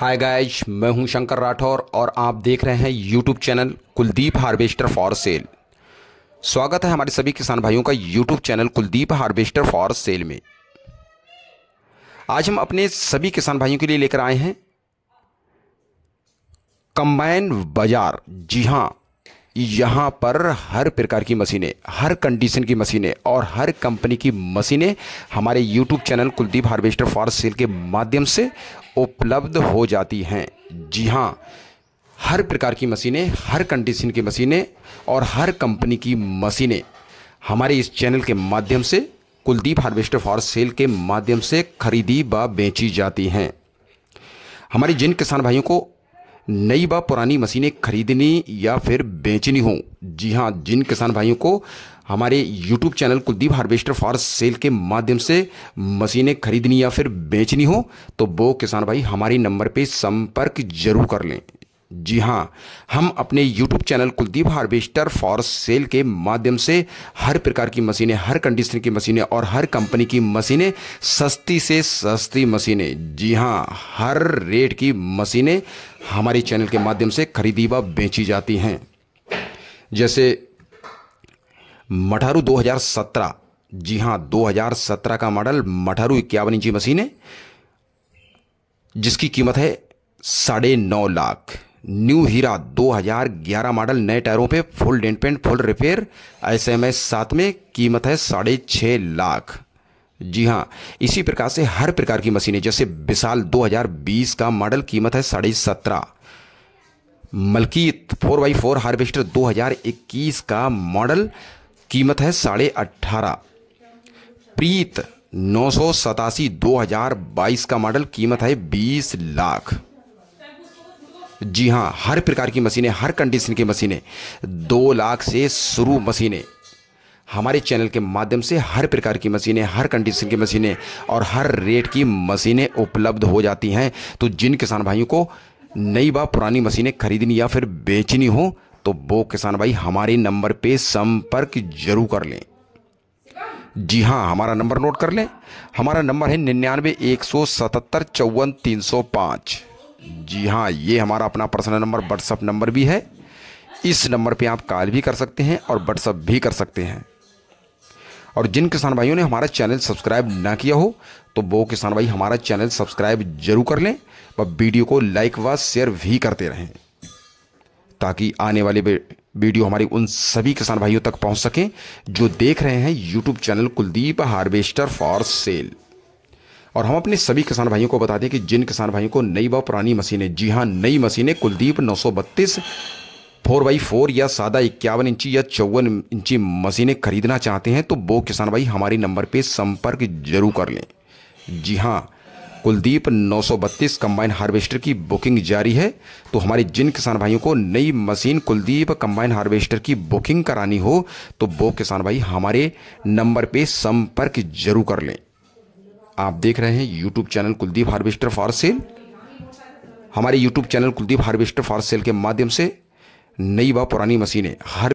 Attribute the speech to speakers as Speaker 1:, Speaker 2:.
Speaker 1: hi guys मैं हूं शंकर राठौर और आप देख रहे हैं YouTube channel Kuldeep harvester for sale स्वागत है हमारे सभी किसान भाइयों का YouTube channel Kuldeep harvester for sale में आज हम अपने सभी किसान भाइयों के लिए लेकर आए हैं कंबाइन बाजार जी हाँ यहाँ पर हर प्रकार की मशीनें हर कंडीशन की मशीनें और हर कंपनी की मशीनें हमारे YouTube channel Kuldeep harvester for sale के माध्यम से उपलब्ध हो जाती हैं जी हाँ हर प्रकार की मशीनें हर कंडीशन की मशीनें और हर कंपनी की मशीनें हमारे इस चैनल के माध्यम से कुलदीप हार्वेस्टर फॉर सेल के माध्यम से खरीदी व बेची जाती हैं हमारे जिन किसान भाइयों को नई बा पुरानी मशीनें खरीदनी या फिर बेचनी हो जी हाँ जिन किसान भाइयों को हमारे YouTube channel Kuldeep harvester for sale के माध्यम से मशीनें खरीदनी या फिर बेचनी हो तो वो किसान भाई हमारे नंबर पे संपर्क जरूर कर लें जी हाँ हम अपने YouTube channel Kuldeep harvester for sale के माध्यम से हर प्रकार की मशीनें हर कंडीशन की मशीनें और हर कंपनी की मशीनें सस्ती से सस्ती मशीनें जी हाँ हर रेट की मशीनें हमारे चैनल के माध्यम से खरीदी व बेची जाती हैं जैसे मठारू 2017 जी हाँ 2017 का मॉडल मठारू इक्यावन इंची मशीन है जिसकी कीमत है साढ़े नौ लाख न्यू हीरा 2011 मॉडल नए टायरों पे full dent paint full repair S M S साथ में कीमत है साढ़े छः लाख जी हाँ इसी प्रकार से हर प्रकार की मशीनें जैसे विशाल 2020 का मॉडल कीमत है साढ़े सत्रह Malkit four by four harvester 2021 का मॉडल कीमत है साढ़े अट्ठारह प्रीत नौ सौ सतासी दो हजार बाईस का मॉडल कीमत है बीस लाख जी हाँ हर प्रकार की मशीनें हर कंडीशन की मशीनें दो लाख से शुरू मशीनें हमारे चैनल के माध्यम से हर प्रकार की मशीनें हर कंडीशन की मशीनें और हर रेट की मशीनें उपलब्ध हो जाती हैं तो जिन किसान भाइयों को नई व पुरानी मशीनें खरीदनी या फिर बेचनी हो तो वो किसान भाई हमारे नंबर पे संपर्क जरूर कर लें जी हाँ हमारा नंबर नोट कर लें हमारा नंबर है निन्यानवे एक सौ सतहत्तर चौवन तीन सौ पाँच जी हाँ ये हमारा अपना पर्सनल नंबर व्हाट्सअप नंबर भी है इस नंबर पे आप कॉल भी कर सकते हैं और व्हाट्सअप भी कर सकते हैं और जिन किसान भाइयों ने हमारा चैनल सब्सक्राइब ना किया हो तो वो किसान भाई हमारा चैनल सब्सक्राइब जरूर कर लें और वीडियो को लाइक व शेयर भी करते रहें ताकि आने वाले वीडियो हमारी उन सभी किसान भाइयों तक पहुंच सकें जो देख रहे हैं YouTube channel Kuldeep harvester for sale और हम अपने सभी किसान भाइयों को बता दें कि जिन किसान भाइयों को नई व पुरानी मशीनें जी हाँ नई मशीनें कुलदीप नौ सौ बत्तीस फोर बाई फोर या सादा इक्यावन इंची या चौवन इंची मशीनें खरीदना चाहते हैं तो वो किसान भाई हमारे नंबर पे संपर्क जरूर कर लें जी हाँ कुलदीप 932 कंबाइन हार्वेस्टर की बुकिंग जारी है तो हमारे जिन किसान भाइयों को नई मशीन कुलदीप कंबाइन हार्वेस्टर की बुकिंग करानी हो तो वो किसान भाई हमारे नंबर पे संपर्क जरूर कर लें आप देख रहे हैं YouTube channel Kuldeep harvester for sale हमारे YouTube channel Kuldeep harvester for sale के माध्यम से नई व पुरानी मशीनें हर